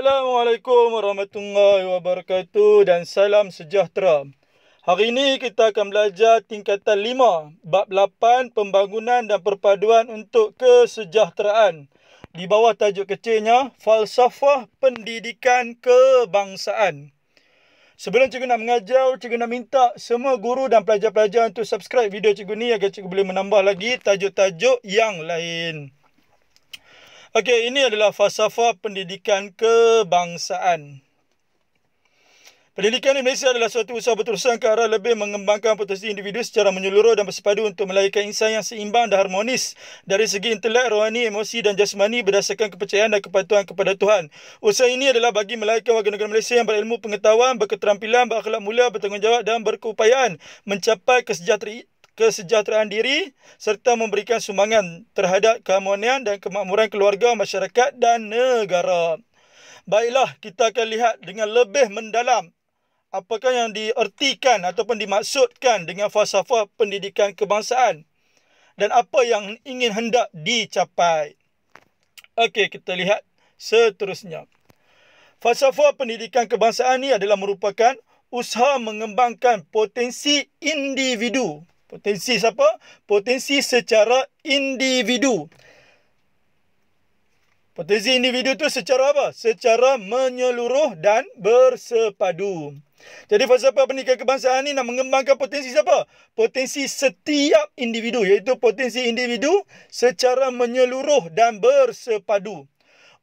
Assalamualaikum warahmatullahi wabarakatuh dan salam sejahtera. Hari ini kita akan belajar tingkatan 5, bab 8, pembangunan dan perpaduan untuk kesejahteraan. Di bawah tajuk kecilnya, Falsafah Pendidikan Kebangsaan. Sebelum cikgu nak mengajar, cikgu nak minta semua guru dan pelajar-pelajar untuk subscribe video cikgu ni agar cikgu boleh menambah lagi tajuk-tajuk yang lain. Okey, ini adalah falsafah pendidikan kebangsaan. Pendidikan di Malaysia adalah suatu usaha berterusan ke arah lebih mengembangkan potensi individu secara menyeluruh dan bersepadu untuk melahirkan insan yang seimbang dan harmonis dari segi intelek, rohani, emosi dan jasmani berdasarkan kepercayaan dan kepatuhan kepada Tuhan. Usaha ini adalah bagi melahirkan warga negara Malaysia yang berilmu pengetahuan, berketerampilan, berakhlak mulia, bertanggungjawab dan berkeupayaan mencapai kesejahteraan kesejahteraan diri serta memberikan sumbangan terhadap keharmonian dan kemakmuran keluarga, masyarakat dan negara. Baiklah, kita akan lihat dengan lebih mendalam apakah yang diertikan ataupun dimaksudkan dengan falsafah pendidikan kebangsaan dan apa yang ingin hendak dicapai. Okey, kita lihat seterusnya. Falsafah pendidikan kebangsaan ini adalah merupakan usaha mengembangkan potensi individu Potensi siapa? Potensi secara individu. Potensi individu tu secara apa? Secara menyeluruh dan bersepadu. Jadi fasa apa pendidikan kebangsaan ini nak mengembangkan potensi siapa? Potensi setiap individu iaitu potensi individu secara menyeluruh dan bersepadu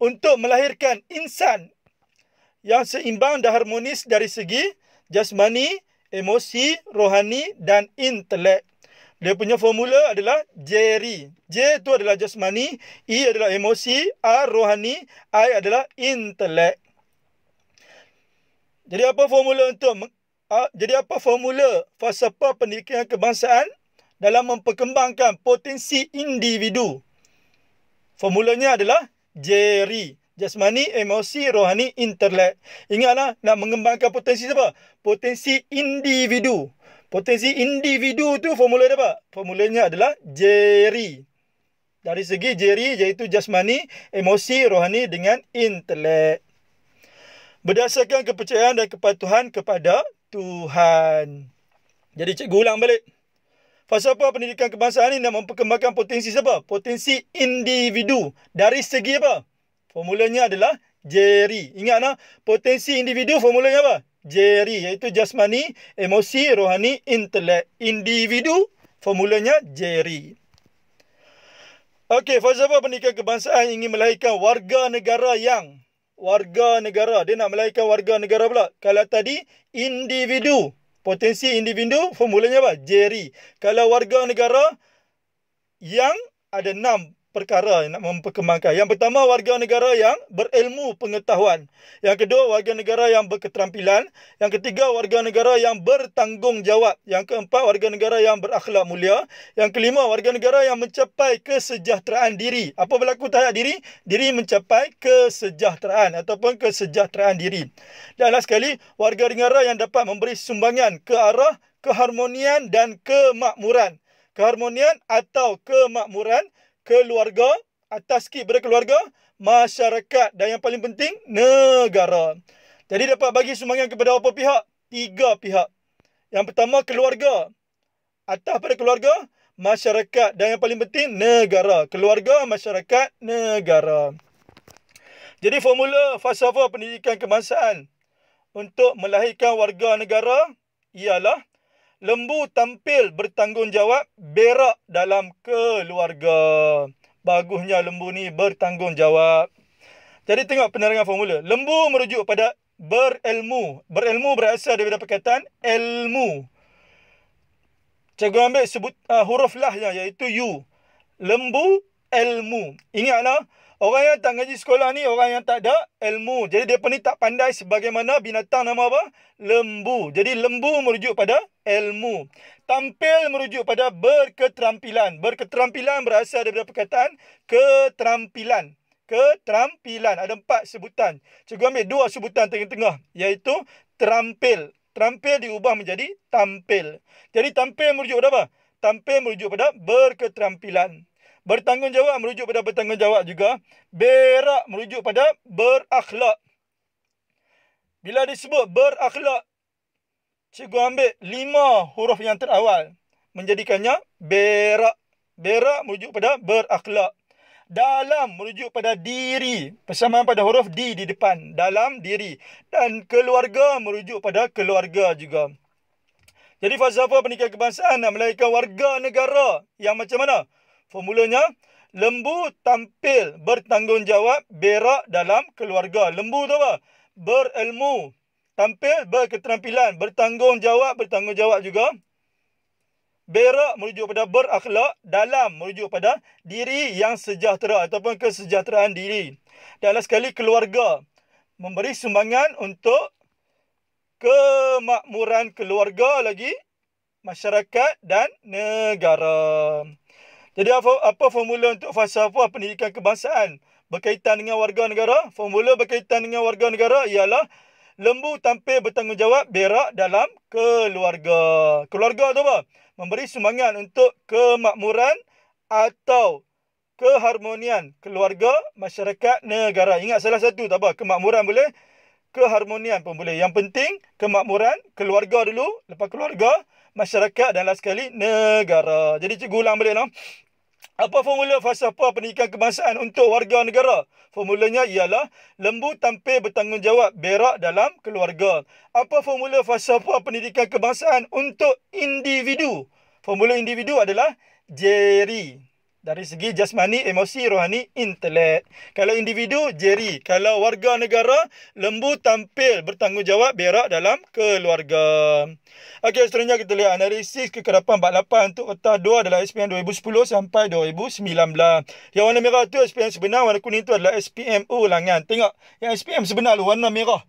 untuk melahirkan insan yang seimbang dan harmonis dari segi jasmani, emosi, rohani dan intelek. Dia punya formula adalah Jerry. J itu adalah jasmani, E adalah emosi, R rohani, I adalah intelek. Jadi apa formula untuk ah, jadi apa formula falsafah pendidikan kebangsaan dalam memperkembangkan potensi individu? Formulanya adalah Jerry jasmani, emosi, rohani, intelek. Ingatlah nak mengembangkan potensi apa? Potensi individu. Potensi individu tu formula dia apa? Formulanya adalah Jerry. Dari segi Jerry iaitu jasmani, emosi, rohani dengan intelek. Berdasarkan kepercayaan dan kepatuhan kepada Tuhan. Jadi cikgu ulang balik. Fasa apa pendidikan kebangsaan ini nak memperkembangkan potensi siapa? Potensi individu. Dari segi apa? Formulanya adalah Jerry. Ingat nah, potensi individu formulanya apa? Jerry iaitu jasmani, emosi, rohani, intelek. Individu formulanya Jerry. Okey, falsafah pendidikan kebangsaan ingin melahirkan warga negara yang warga negara. Dia nak melahirkan warga negara pula. Kalau tadi individu, potensi individu formulanya apa? Jerry. Kalau warga negara yang ada enam perkara yang nak memperkembangkan. Yang pertama warga negara yang berilmu pengetahuan. Yang kedua warga negara yang berketerampilan. Yang ketiga warga negara yang bertanggungjawab. Yang keempat warga negara yang berakhlak mulia. Yang kelima warga negara yang mencapai kesejahteraan diri. Apa berlaku tahap diri? Diri mencapai kesejahteraan ataupun kesejahteraan diri. Dan last sekali warga negara yang dapat memberi sumbangan ke arah keharmonian dan kemakmuran. Keharmonian atau kemakmuran keluarga atas sikit pada keluarga masyarakat dan yang paling penting negara jadi dapat bagi sumbangan kepada apa pihak tiga pihak yang pertama keluarga atas pada keluarga masyarakat dan yang paling penting negara keluarga masyarakat negara jadi formula falsafah pendidikan kebangsaan untuk melahirkan warga negara ialah lembu tampil bertanggungjawab berak dalam keluarga. Bagusnya lembu ni bertanggungjawab. Jadi tengok penerangan formula. Lembu merujuk pada berilmu. Berilmu berasal daripada perkataan ilmu. Cikgu ambil sebut uh, huruf lahnya iaitu U. Lembu ilmu. Ingatlah, Orang yang tak ngaji sekolah ni orang yang tak ada ilmu. Jadi depa ni tak pandai sebagaimana binatang nama apa? Lembu. Jadi lembu merujuk pada ilmu. Tampil merujuk pada berketerampilan. Berketerampilan berasal daripada perkataan keterampilan. Keterampilan. Ada empat sebutan. Cikgu ambil dua sebutan tengah-tengah. Iaitu terampil. Terampil diubah menjadi tampil. Jadi tampil merujuk pada apa? Tampil merujuk pada berketerampilan bertanggungjawab merujuk pada bertanggungjawab juga. Berak merujuk pada berakhlak. Bila disebut berakhlak, cikgu ambil lima huruf yang terawal. Menjadikannya berak. Berak merujuk pada berakhlak. Dalam merujuk pada diri. Persamaan pada huruf di di depan. Dalam diri. Dan keluarga merujuk pada keluarga juga. Jadi fasa apa pendidikan kebangsaan nak warga negara yang macam mana? Formulanya, lembu tampil bertanggungjawab berak dalam keluarga. Lembu tu apa? Berilmu. Tampil berketerampilan. Bertanggungjawab, bertanggungjawab juga. Berak merujuk pada berakhlak. Dalam merujuk pada diri yang sejahtera ataupun kesejahteraan diri. Dan last sekali keluarga memberi sumbangan untuk kemakmuran keluarga lagi masyarakat dan negara. Jadi apa, apa formula untuk apa pendidikan kebangsaan berkaitan dengan warga negara? Formula berkaitan dengan warga negara ialah lembu tampil bertanggungjawab berak dalam keluarga. Keluarga tu apa? Memberi sumbangan untuk kemakmuran atau keharmonian keluarga masyarakat negara. Ingat salah satu tak apa? Kemakmuran boleh, keharmonian pun boleh. Yang penting kemakmuran keluarga dulu, lepas keluarga, masyarakat dan last sekali negara. Jadi cikgu ulang balik noh. Apa formula falsafah pendidikan kebangsaan untuk warga negara? Formulanya ialah lembu tampil bertanggungjawab berak dalam keluarga. Apa formula falsafah pendidikan kebangsaan untuk individu? Formula individu adalah Jerry dari segi jasmani, emosi, rohani, intelek. Kalau individu, jeri. Kalau warga negara, lembu tampil bertanggungjawab berak dalam keluarga. Okey, seterusnya kita lihat analisis kekerapan 48 untuk otak 2 adalah SPM 2010 sampai 2019. Yang warna merah tu SPM sebenar, warna kuning tu adalah SPM ulangan. Tengok, yang SPM sebenar tu warna merah.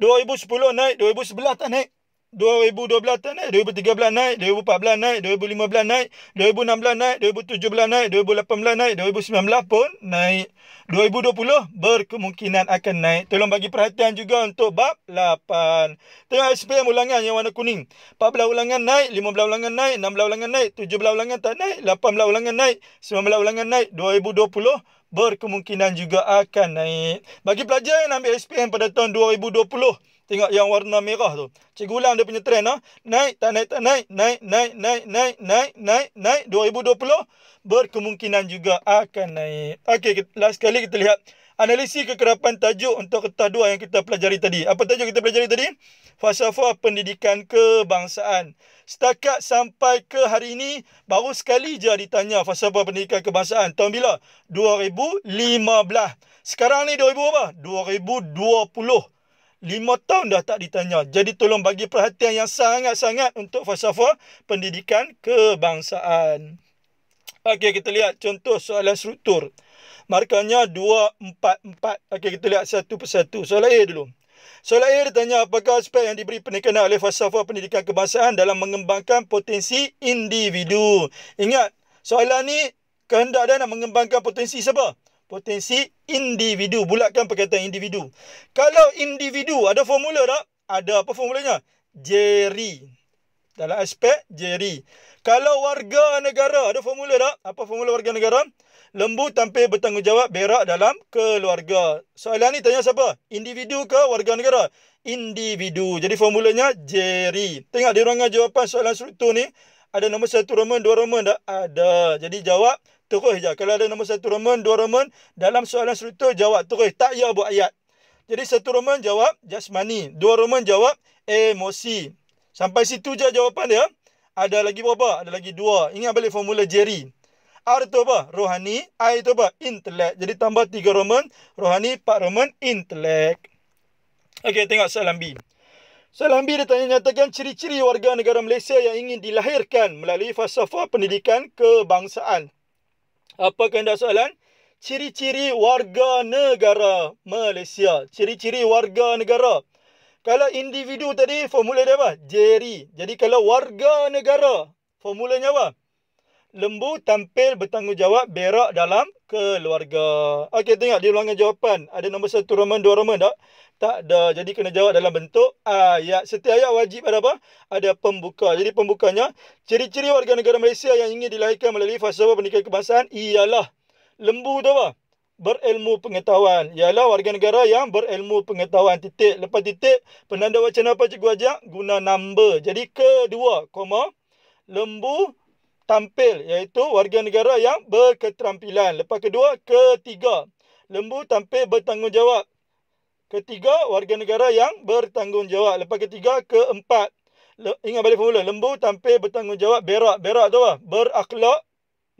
2010 naik, 2011 tak naik. 2012 tak naik, 2013 naik, 2014 naik, 2015 naik, 2016 naik, 2017 naik, 2018 naik, 2019 pun naik. 2020 berkemungkinan akan naik. Tolong bagi perhatian juga untuk bab 8. Tengok SPM ulangan yang warna kuning. 14 ulangan naik, 15 ulangan naik, 16 ulangan naik, 17 ulangan tak naik, 18 ulangan naik, 19 ulangan naik, 2020 berkemungkinan juga akan naik. Bagi pelajar yang ambil SPM pada tahun 2020, Tengok yang warna merah tu. Cikgu ulang dia punya trend lah. Naik, tak naik, tak naik. Naik, naik, naik, naik, naik, naik, naik. 2020 berkemungkinan juga akan naik. Okey, last kali kita lihat. Analisi kekerapan tajuk untuk kertas dua yang kita pelajari tadi. Apa tajuk kita pelajari tadi? Falsafah pendidikan kebangsaan. Setakat sampai ke hari ini, baru sekali je ditanya falsafah pendidikan kebangsaan. Tahun bila? 2015. Sekarang ni 2000 apa? 2020 lima tahun dah tak ditanya. Jadi tolong bagi perhatian yang sangat-sangat untuk falsafah pendidikan kebangsaan. Okey, kita lihat contoh soalan struktur. Markahnya 2, 4, 4. Okey, kita lihat satu persatu. Soalan A dulu. Soalan A dia tanya apakah aspek yang diberi penekanan oleh falsafah pendidikan kebangsaan dalam mengembangkan potensi individu. Ingat, soalan ni kehendak dia nak mengembangkan potensi siapa? potensi individu. Bulatkan perkataan individu. Kalau individu, ada formula tak? Ada apa formulanya? Jerry. Dalam aspek, Jerry. Kalau warga negara, ada formula tak? Apa formula warga negara? Lembu tampil bertanggungjawab berak dalam keluarga. Soalan ni tanya siapa? Individu ke warga negara? Individu. Jadi formulanya, Jerry. Tengok di ruangan jawapan soalan struktur ni ada nombor satu Roman, dua Roman tak? Ada. Jadi jawab terus je. Kalau ada nombor satu Roman, dua Roman, dalam soalan struktur jawab terus. Tak ya buat ayat. Jadi satu Roman jawab jasmani. Dua Roman jawab emosi. Sampai situ je jawapan dia. Ada lagi berapa? Ada lagi dua. Ingat balik formula Jerry. R tu apa? Rohani. I tu apa? Intellect. Jadi tambah tiga Roman. Rohani, empat Roman. Intellect. Okey, tengok soalan B. Salam Bira tanya nyatakan ciri-ciri warga negara Malaysia yang ingin dilahirkan melalui fasa pendidikan kebangsaan. Apa kena soalan? Ciri-ciri warga negara Malaysia. Ciri-ciri warga negara. Kalau individu tadi formula dia apa? Jerry. Jadi kalau warga negara formulanya apa? lembu tampil bertanggungjawab berak dalam keluarga. Okey, tengok di ruangan jawapan. Ada nombor satu roman, dua roman tak? Tak ada. Jadi, kena jawab dalam bentuk ayat. Setiap ayat wajib ada apa? Ada pembuka. Jadi, pembukanya, ciri-ciri warga negara Malaysia yang ingin dilahirkan melalui fasa pernikahan kebangsaan ialah lembu tu apa? Berilmu pengetahuan. Ialah warga negara yang berilmu pengetahuan. Titik. Lepas titik, penanda wacana apa cikgu ajak? Guna number. Jadi, kedua, koma, lembu, tampil iaitu warga negara yang berketerampilan. Lepas kedua, ketiga, lembu tampil bertanggungjawab. Ketiga, warga negara yang bertanggungjawab. Lepas ketiga, keempat, le, ingat balik formula, lembu tampil bertanggungjawab berak. Berak tu apa? Berakhlak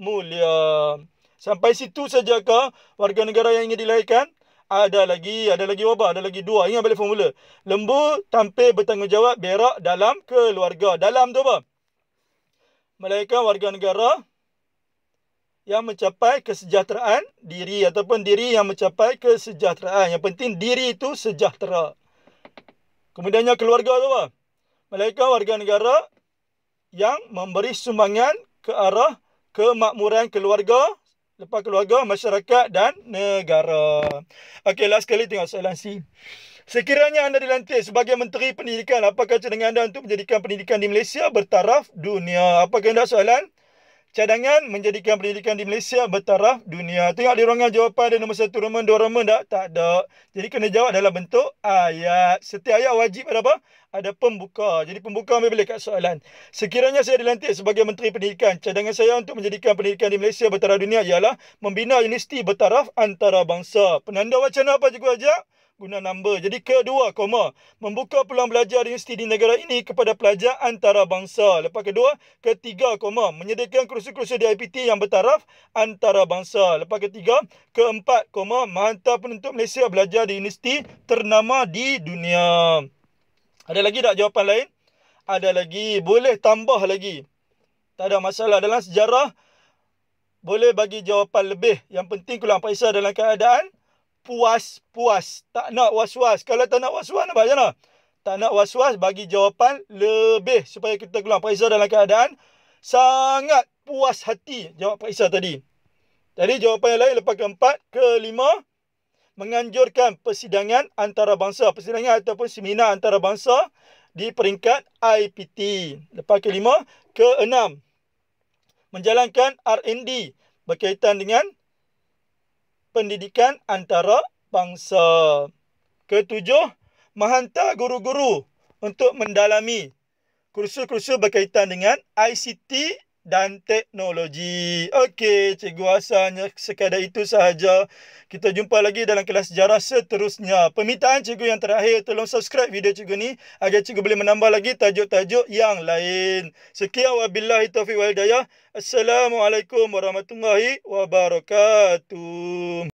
mulia. Sampai situ sajakah warga negara yang ingin dilahirkan? Ada lagi, ada lagi wabah, ada lagi dua. Ingat balik formula. Lembu tampil bertanggungjawab berak dalam keluarga. Dalam tu apa? Mereka warga negara yang mencapai kesejahteraan diri ataupun diri yang mencapai kesejahteraan. Yang penting diri itu sejahtera. Kemudiannya keluarga tu apa? Mereka warga negara yang memberi sumbangan ke arah kemakmuran keluarga, lepas keluarga, masyarakat dan negara. Okey, last sekali tengok soalan C. Sekiranya anda dilantik sebagai Menteri Pendidikan, apakah cadangan anda untuk menjadikan pendidikan di Malaysia bertaraf dunia? Apakah anda soalan? Cadangan menjadikan pendidikan di Malaysia bertaraf dunia. Tengok di ruangan jawapan ada nombor satu Roman, dua Roman tak? Tak ada. Jadi kena jawab dalam bentuk ayat. Setiap ayat wajib ada apa? Ada pembuka. Jadi pembuka ambil balik kat soalan. Sekiranya saya dilantik sebagai Menteri Pendidikan, cadangan saya untuk menjadikan pendidikan di Malaysia bertaraf dunia ialah membina universiti bertaraf antarabangsa. Penanda wacana apa cikgu ajak? guna nombor Jadi kedua, koma, membuka peluang belajar di universiti di negara ini kepada pelajar antarabangsa. Lepas kedua, ketiga, koma, menyediakan kursus-kursus di IPT yang bertaraf antarabangsa. Lepas ketiga, keempat, koma, menghantar penuntut Malaysia belajar di universiti ternama di dunia. Ada lagi tak jawapan lain? Ada lagi. Boleh tambah lagi. Tak ada masalah dalam sejarah. Boleh bagi jawapan lebih. Yang penting kurang paisa dalam keadaan puas-puas. Tak nak was-was. Kalau tak nak was-was, nampak macam mana? Tak nak was-was, bagi jawapan lebih supaya kita keluar. Periksa dalam keadaan sangat puas hati. Jawab Pak periksa tadi. Jadi jawapan yang lain, lepas keempat, kelima, menganjurkan persidangan antarabangsa. Persidangan ataupun seminar antarabangsa di peringkat IPT. Lepas kelima, keenam, menjalankan R&D berkaitan dengan pendidikan antara bangsa. Ketujuh, menghantar guru-guru untuk mendalami kursus-kursus berkaitan dengan ICT dan teknologi. Okey, cikgu Hassan, sekadar itu sahaja. Kita jumpa lagi dalam kelas sejarah seterusnya. Permintaan cikgu yang terakhir, tolong subscribe video cikgu ni agar cikgu boleh menambah lagi tajuk-tajuk yang lain. Sekian wabillahi taufiq wal hidayah. Assalamualaikum warahmatullahi wabarakatuh.